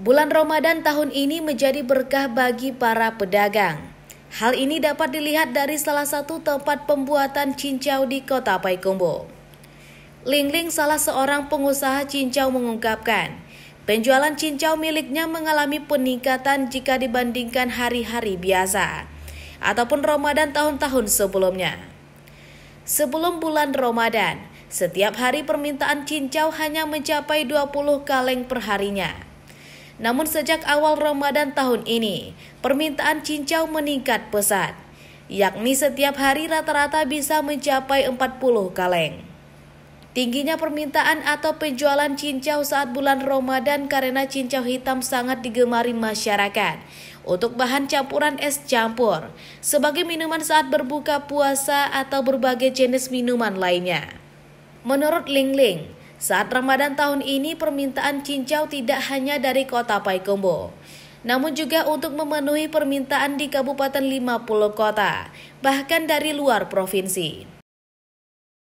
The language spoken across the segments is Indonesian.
Bulan Ramadan tahun ini menjadi berkah bagi para pedagang. Hal ini dapat dilihat dari salah satu tempat pembuatan cincau di Kota Paikombo. Lingling salah seorang pengusaha cincau mengungkapkan, penjualan cincau miliknya mengalami peningkatan jika dibandingkan hari-hari biasa ataupun Ramadan tahun-tahun sebelumnya. Sebelum bulan Ramadan, setiap hari permintaan cincau hanya mencapai 20 kaleng perharinya. Namun sejak awal Ramadan tahun ini, permintaan cincau meningkat pesat, yakni setiap hari rata-rata bisa mencapai 40 kaleng. Tingginya permintaan atau penjualan cincau saat bulan Ramadan karena cincau hitam sangat digemari masyarakat untuk bahan campuran es campur, sebagai minuman saat berbuka puasa atau berbagai jenis minuman lainnya. Menurut Ling Ling, saat Ramadan tahun ini permintaan cincau tidak hanya dari kota Paikombo, namun juga untuk memenuhi permintaan di kabupaten 50 kota, bahkan dari luar provinsi.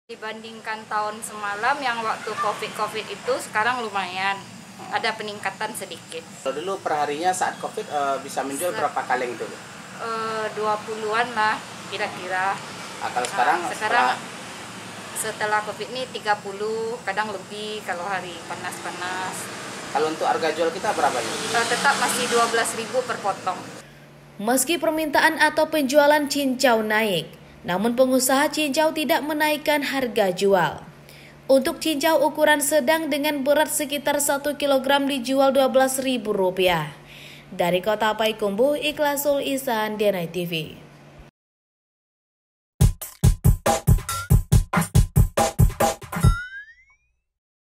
Dibandingkan tahun semalam yang waktu COVID-COVID itu sekarang lumayan ada peningkatan sedikit. Dulu perharinya saat COVID uh, bisa menjual berapa kaleng eh, dulu? Uh, 20-an lah kira-kira. Nah, kalau sekarang, nah, sekarang setelah covid ini 30 kadang lebih kalau hari panas-panas kalau untuk harga jual kita berapa nih? Eh, tetap masih 12.000 per potong meski permintaan atau penjualan cincau naik namun pengusaha cincau tidak menaikkan harga jual untuk cincau ukuran sedang dengan berat sekitar 1 kg dijual Rp12.000. Dari Kota Paikumbu, Ikhlasul Isan, DNI TV.